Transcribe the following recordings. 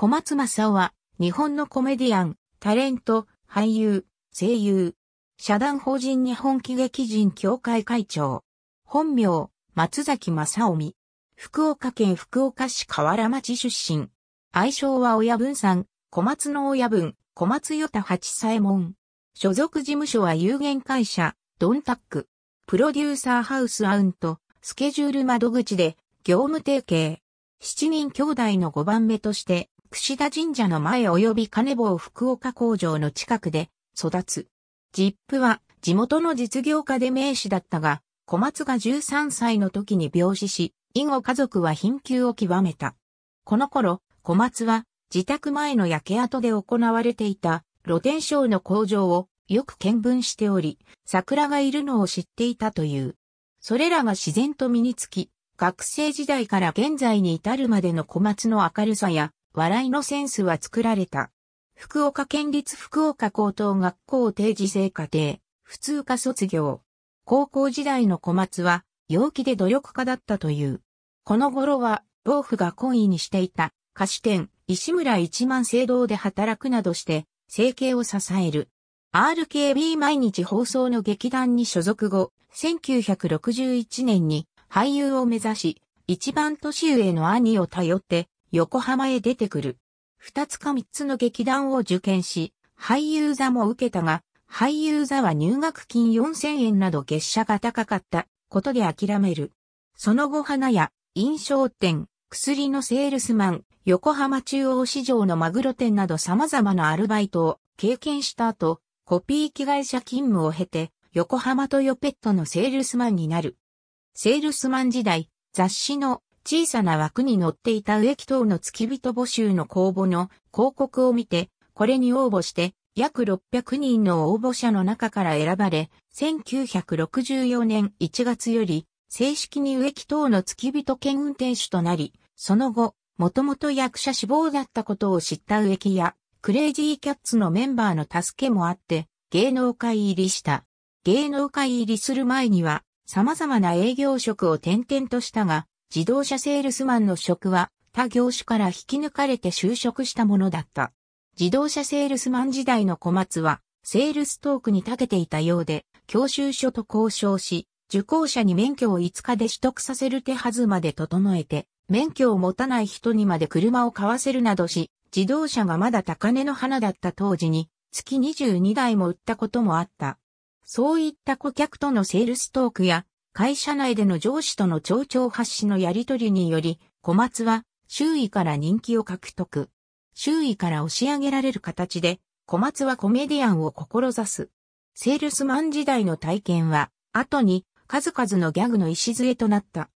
小松正夫は、日本のコメディアン、タレント、俳優、声優、社団法人日本喜劇人協会会長、本名、松崎正臣、福岡県福岡市河原町出身、愛称は親分さん、小松の親分、小松与太八左衛門。所属事務所は有限会社、ドンタック。プロデューサーハウスアウント、スケジュール窓口で、業務提携。七人兄弟の5番目として、串田神社の前及び金棒福岡工場の近くで育つ。ジップは地元の実業家で名士だったが、小松が13歳の時に病死し、以後家族は貧窮を極めた。この頃、小松は自宅前の焼け跡で行われていた露天商の工場をよく見分しており、桜がいるのを知っていたという。それらが自然と身につき、学生時代から現在に至るまでの小松の明るさや笑いのセンスは作られた。福岡県立福岡高等学校定時制課程、普通科卒業。高校時代の小松は、陽気で努力家だったという。この頃は、老夫が懇意にしていた、菓子店、石村一万聖堂で働くなどして、生計を支える。RKB 毎日放送の劇団に所属後、1961年に俳優を目指し、一番年上の兄を頼って横浜へ出てくる。二つか三つの劇団を受験し、俳優座も受けたが、俳優座は入学金4000円など月謝が高かったことで諦める。その後花屋、飲商店、薬のセールスマン、横浜中央市場のマグロ店など様々なアルバイトを経験した後、コピー機会社勤務を経て、横浜トヨペットのセールスマンになる。セールスマン時代、雑誌の小さな枠に乗っていた植木等の付き人募集の公募の広告を見て、これに応募して、約600人の応募者の中から選ばれ、1964年1月より、正式に植木等の付き人兼運転手となり、その後、もともと役者志望だったことを知った植木や、クレイジーキャッツのメンバーの助けもあって、芸能界入りした。芸能界入りする前には、様々な営業職を転々としたが、自動車セールスマンの職は他業種から引き抜かれて就職したものだった。自動車セールスマン時代の小松は、セールストークに長けていたようで、教習所と交渉し、受講者に免許を5日で取得させる手はずまで整えて、免許を持たない人にまで車を買わせるなどし、自動車がまだ高値の花だった当時に、月22台も売ったこともあった。そういった顧客とのセールストークや、会社内での上司との町長発信のやりとりにより、小松は周囲から人気を獲得。周囲から押し上げられる形で、小松はコメディアンを志す。セールスマン時代の体験は、後に数々のギャグの礎となった。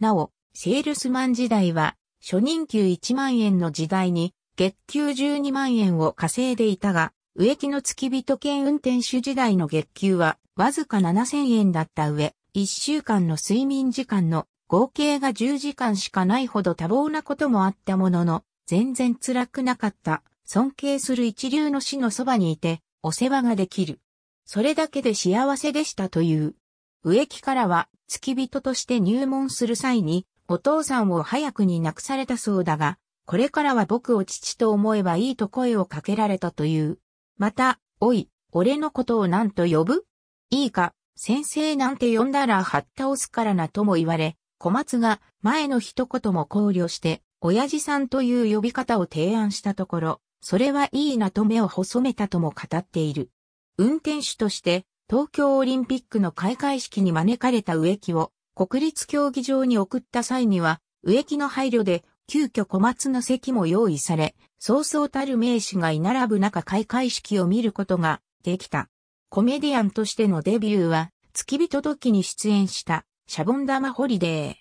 なお、セールスマン時代は、初任給1万円の時代に、月給12万円を稼いでいたが、植木の付き人兼運転手時代の月給は、わずか7000円だった上、1週間の睡眠時間の合計が10時間しかないほど多忙なこともあったものの、全然辛くなかった、尊敬する一流の死のそばにいて、お世話ができる。それだけで幸せでしたという。植木からは、付き人として入門する際に、お父さんを早くに亡くされたそうだが、これからは僕を父と思えばいいと声をかけられたという。また、おい、俺のことを何と呼ぶいいか、先生なんて呼んだらはったおすからなとも言われ、小松が前の一言も考慮して、親父さんという呼び方を提案したところ、それはいいなと目を細めたとも語っている。運転手として、東京オリンピックの開会式に招かれた植木を国立競技場に送った際には、植木の配慮で急遽小松の席も用意され、そうそうたる名士が居並ぶ中開会式を見ることができた。コメディアンとしてのデビューは、月日届時に出演した、シャボン玉ホリデー。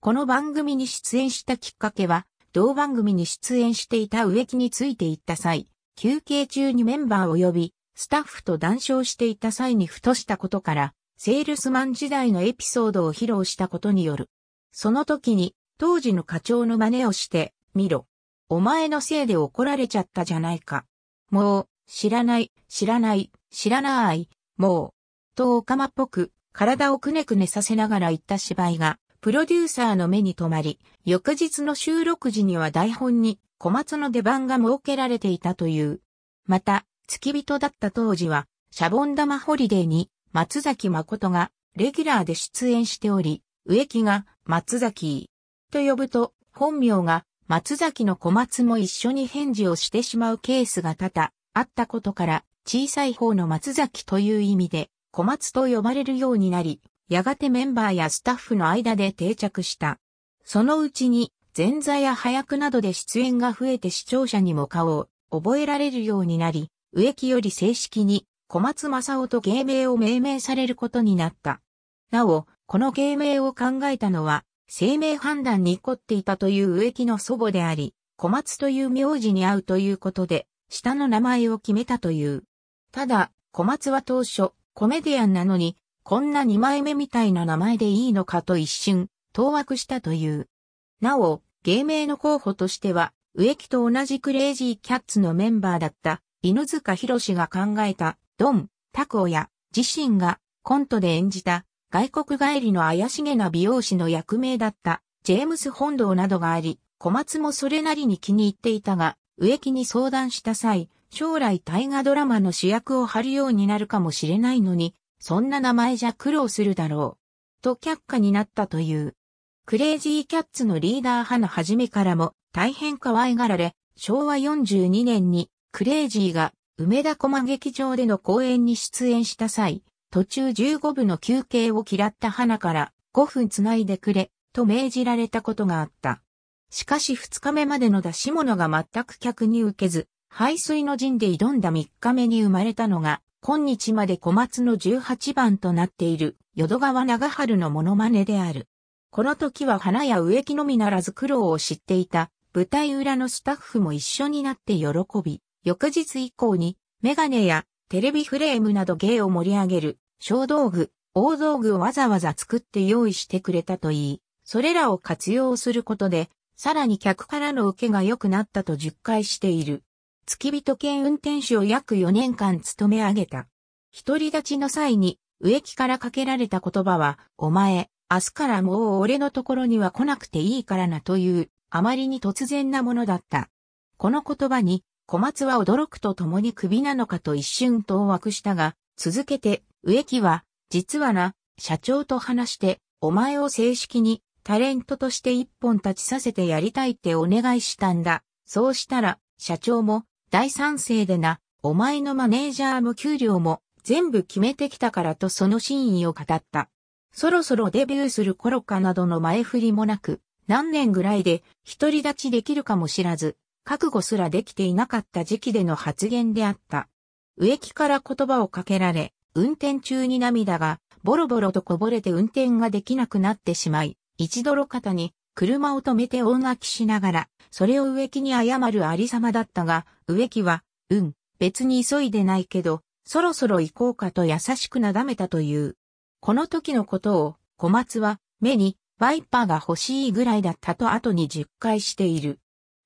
この番組に出演したきっかけは、同番組に出演していた植木についていった際、休憩中にメンバーを呼び、スタッフと談笑していた際にふとしたことから、セールスマン時代のエピソードを披露したことによる。その時に、当時の課長の真似をして、見ろ。お前のせいで怒られちゃったじゃないか。もう、知らない、知らない、知らない、もう、とオカマっぽく、体をくねくねさせながら言った芝居が、プロデューサーの目に留まり、翌日の収録時には台本に小松の出番が設けられていたという。また、付き人だった当時は、シャボン玉ホリデーに松崎誠がレギュラーで出演しており、植木が松崎と呼ぶと、本名が松崎の小松も一緒に返事をしてしまうケースが多々あったことから、小さい方の松崎という意味で、小松と呼ばれるようになり、やがてメンバーやスタッフの間で定着した。そのうちに、前座や早くなどで出演が増えて視聴者にも顔を覚えられるようになり、植木より正式に小松正夫と芸名を命名されることになった。なお、この芸名を考えたのは、生命判断に凝っていたという植木の祖母であり、小松という名字に合うということで、下の名前を決めたという。ただ、小松は当初、コメディアンなのに、こんな二枚目みたいな名前でいいのかと一瞬、当惑したという。なお、芸名の候補としては、植木と同じクレイジーキャッツのメンバーだった、犬塚博が考えた、ドン、タクオや、自身が、コントで演じた、外国帰りの怪しげな美容師の役名だった、ジェームス本堂などがあり、小松もそれなりに気に入っていたが、植木に相談した際、将来大河ドラマの主役を張るようになるかもしれないのに、そんな名前じゃ苦労するだろう。と却下になったという。クレイジーキャッツのリーダー派の初めからも大変可愛がられ、昭和42年にクレイジーが梅田駒劇場での公演に出演した際、途中15部の休憩を嫌った花から5分繋いでくれ、と命じられたことがあった。しかし2日目までの出し物が全く客に受けず、排水の陣で挑んだ3日目に生まれたのが、今日まで小松の18番となっている、淀川長春のモノマネである。この時は花や植木のみならず苦労を知っていた、舞台裏のスタッフも一緒になって喜び、翌日以降に、メガネやテレビフレームなど芸を盛り上げる、小道具、大道具をわざわざ作って用意してくれたといい、それらを活用することで、さらに客からの受けが良くなったと10回している。付き人兼運転手を約4年間務め上げた。独り立ちの際に、植木からかけられた言葉は、お前、明日からもう俺のところには来なくていいからなという、あまりに突然なものだった。この言葉に、小松は驚くと共に首なのかと一瞬遠惑したが、続けて、植木は、実はな、社長と話して、お前を正式に、タレントとして一本立ちさせてやりたいってお願いしたんだ。そうしたら、社長も、大賛成でな、お前のマネージャーも給料も全部決めてきたからとその真意を語った。そろそろデビューする頃かなどの前振りもなく、何年ぐらいで独り立ちできるかも知らず、覚悟すらできていなかった時期での発言であった。植木から言葉をかけられ、運転中に涙がボロボロとこぼれて運転ができなくなってしまい、一度路肩に車を止めて音書きしながら、それを植木に謝るありさまだったが、植木は、うん、別に急いでないけど、そろそろ行こうかと優しくなだめたという。この時のことを、小松は、目に、ワイパーが欲しいぐらいだったと後に10回している。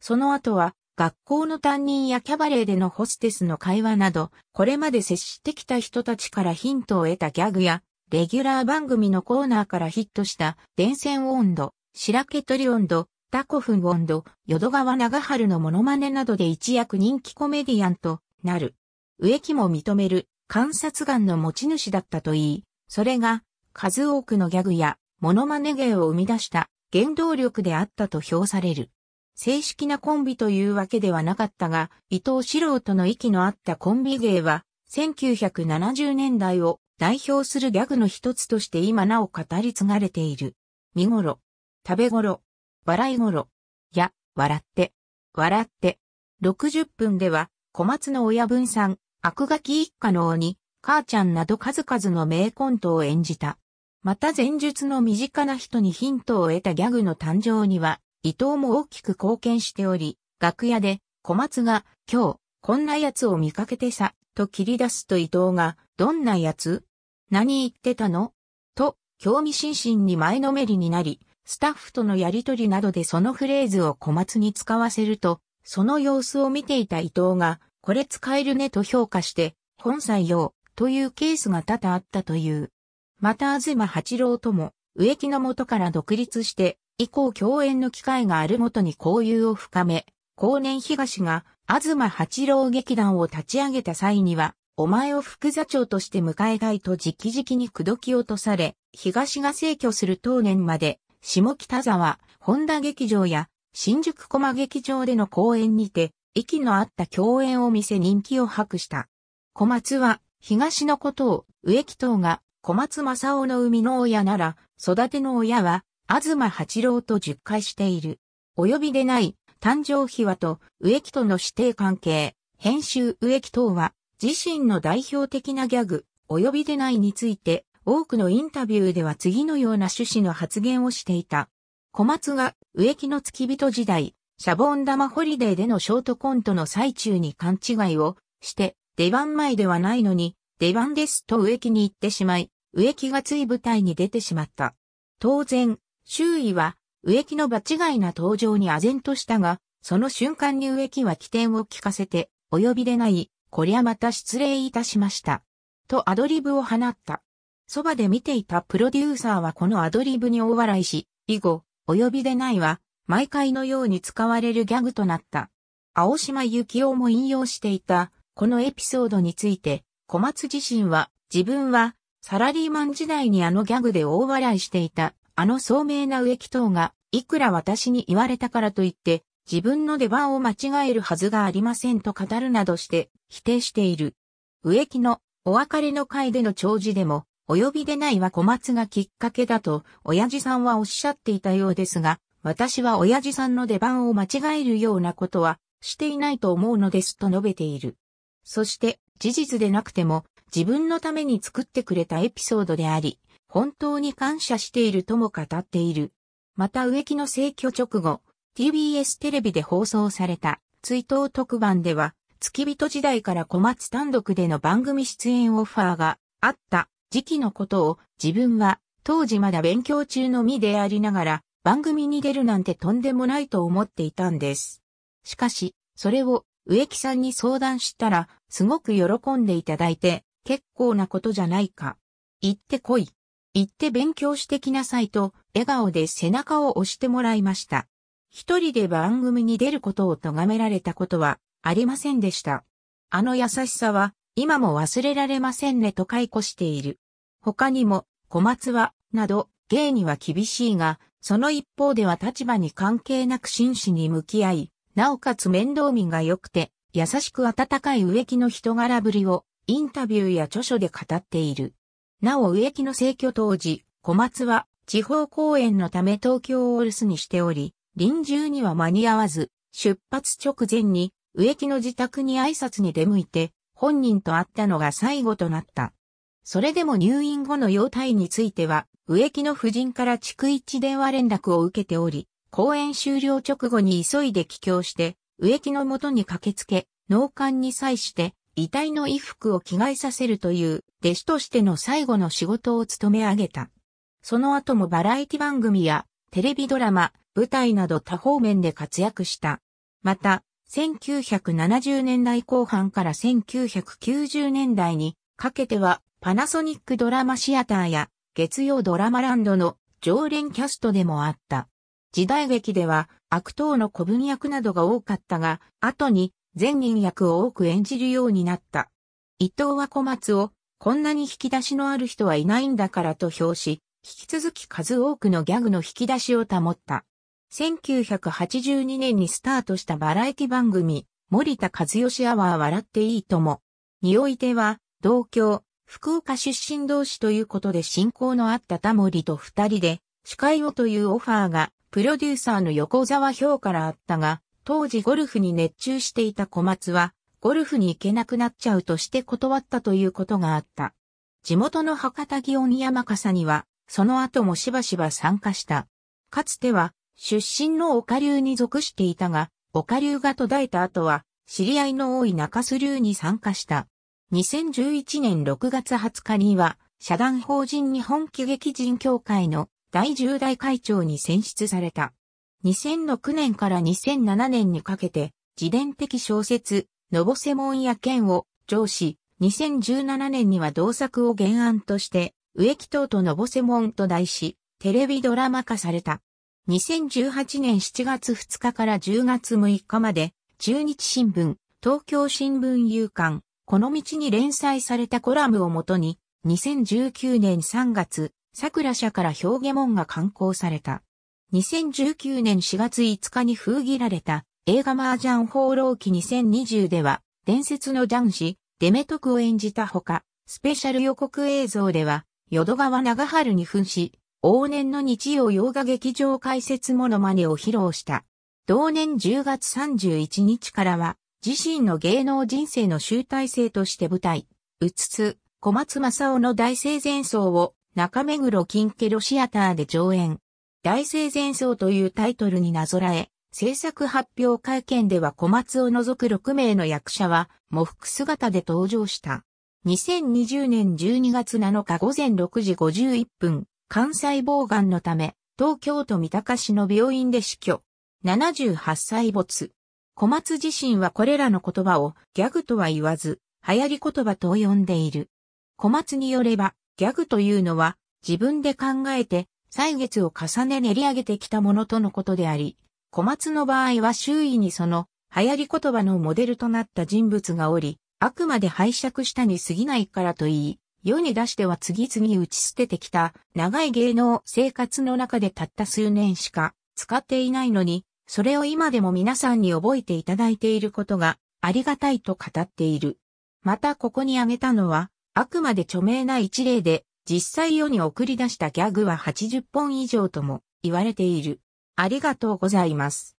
その後は、学校の担任やキャバレーでのホステスの会話など、これまで接してきた人たちからヒントを得たギャグや、レギュラー番組のコーナーからヒットした電線温度、白毛オンド、タコフン温ド淀川長春のモノマネなどで一躍人気コメディアンとなる。植木も認める観察眼の持ち主だったといい、それが数多くのギャグやモノマネ芸を生み出した原動力であったと評される。正式なコンビというわけではなかったが、伊藤四郎との息の合ったコンビ芸は、1970年代を代表するギャグの一つとして今なお語り継がれている。見頃、食べ頃、笑い頃、や、笑って、笑って。60分では、小松の親分さん、悪ガキ一家の鬼、母ちゃんなど数々の名コントを演じた。また前述の身近な人にヒントを得たギャグの誕生には、伊藤も大きく貢献しており、楽屋で小松が今日こんな奴を見かけてさ、と切り出すと伊藤がどんな奴何言ってたのと興味津々に前のめりになり、スタッフとのやりとりなどでそのフレーズを小松に使わせると、その様子を見ていた伊藤が、これ使えるねと評価して、本採用というケースが多々あったという。また東八郎とも、植木の元から独立して、以降共演の機会があるもとに交友を深め、後年東が、東八郎劇団を立ち上げた際には、お前を副座長として迎えたいと直々に口説き落とされ、東が逝去する当年まで下北沢、本田劇場や新宿駒劇場での公演にて、息の合った共演を見せ人気を博した。小松は、東のことを、植木等が、小松正夫の生みの親なら、育ての親は、東八郎と熟回している。及びでない、誕生秘話と植木との指定関係、編集植木等は、自身の代表的なギャグ、及びでないについて、多くのインタビューでは次のような趣旨の発言をしていた。小松が植木の付き人時代、シャボン玉ホリデーでのショートコントの最中に勘違いをして、出番前ではないのに、出番ですと植木に行ってしまい、植木がつい舞台に出てしまった。当然、周囲は植木の場違いな登場に唖然としたが、その瞬間に植木は起点を聞かせて、お呼びでない、こりゃまた失礼いたしました。とアドリブを放った。そばで見ていたプロデューサーはこのアドリブに大笑いし、以後、お呼びでないは、毎回のように使われるギャグとなった。青島幸男も引用していた、このエピソードについて、小松自身は、自分は、サラリーマン時代にあのギャグで大笑いしていた、あの聡明な植木等が、いくら私に言われたからといって、自分の出番を間違えるはずがありませんと語るなどして否定している。植木のお別れの会での弔辞でもお呼びでないは小松がきっかけだと、親父さんはおっしゃっていたようですが、私は親父さんの出番を間違えるようなことはしていないと思うのですと述べている。そして、事実でなくても、自分のために作ってくれたエピソードであり、本当に感謝しているとも語っている。また植木の逝去直後、TBS テレビで放送された追悼特番では、月人時代から小松単独での番組出演オファーがあった時期のことを自分は当時まだ勉強中の身でありながら番組に出るなんてとんでもないと思っていたんです。しかし、それを植木さんに相談したらすごく喜んでいただいて結構なことじゃないか。行ってこい。行って勉強してきなさいと笑顔で背中を押してもらいました。一人で番組に出ることを咎められたことはありませんでした。あの優しさは今も忘れられませんねと解雇している。他にも、小松は、など、芸には厳しいが、その一方では立場に関係なく真摯に向き合い、なおかつ面倒見が良くて、優しく温かい植木の人柄ぶりを、インタビューや著書で語っている。なお植木の逝去当時、小松は、地方公演のため東京を留守にしており、臨終には間に合わず、出発直前に、植木の自宅に挨拶に出向いて、本人と会ったのが最後となった。それでも入院後の容態については、植木の夫人から逐一電話連絡を受けており、公演終了直後に急いで帰郷して、植木の元に駆けつけ、脳幹に際して、遺体の衣服を着替えさせるという、弟子としての最後の仕事を務め上げた。その後もバラエティ番組や、テレビドラマ、舞台など多方面で活躍した。また、1970年代後半から1990年代にかけてはパナソニックドラマシアターや月曜ドラマランドの常連キャストでもあった。時代劇では悪党の古文役などが多かったが、後に善人役を多く演じるようになった。伊藤は小松をこんなに引き出しのある人はいないんだからと評し、引き続き数多くのギャグの引き出しを保った。1982年にスタートしたバラエティ番組、森田和義アワー笑っていいとも。においては、同郷、福岡出身同士ということで親交のあったタモリと二人で、司会をというオファーが、プロデューサーの横沢氷からあったが、当時ゴルフに熱中していた小松は、ゴルフに行けなくなっちゃうとして断ったということがあった。地元の博多祇園山笠には、その後もしばしば参加した。かつては、出身の岡流に属していたが、岡流が途絶えた後は、知り合いの多い中洲流に参加した。2011年6月20日には、社団法人日本喜劇人協会の第10代会長に選出された。2006年から2007年にかけて、自伝的小説、のぼせもんや剣を上司、2017年には同作を原案として、植木等とのぼせもんと題し、テレビドラマ化された。2018年7月2日から10月6日まで、中日新聞、東京新聞夕刊、この道に連載されたコラムをもとに、2019年3月、桜社から表現門が刊行された。2019年4月5日に封切られた映画麻雀放浪記2020では、伝説の男子、デメトクを演じたほか、スペシャル予告映像では、淀川長春に噴し、往年の日曜洋画劇場解説モノマネを披露した。同年10月31日からは、自身の芸能人生の集大成として舞台、うつつ、小松正夫の大生前奏を中目黒金ケロシアターで上演。大生前奏というタイトルになぞらえ、制作発表会見では小松を除く6名の役者は、模服姿で登場した。2020年12月7日午前6時51分、肝細胞癌のため、東京都三鷹市の病院で死去。78歳没。小松自身はこれらの言葉をギャグとは言わず、流行り言葉と呼んでいる。小松によれば、ギャグというのは自分で考えて歳月を重ね練り上げてきたものとのことであり、小松の場合は周囲にその流行り言葉のモデルとなった人物がおり、あくまで拝借したに過ぎないからといい、世に出しては次々打ち捨ててきた長い芸能生活の中でたった数年しか使っていないのに、それを今でも皆さんに覚えていただいていることがありがたいと語っている。またここに挙げたのは、あくまで著名な一例で、実際世に送り出したギャグは80本以上とも言われている。ありがとうございます。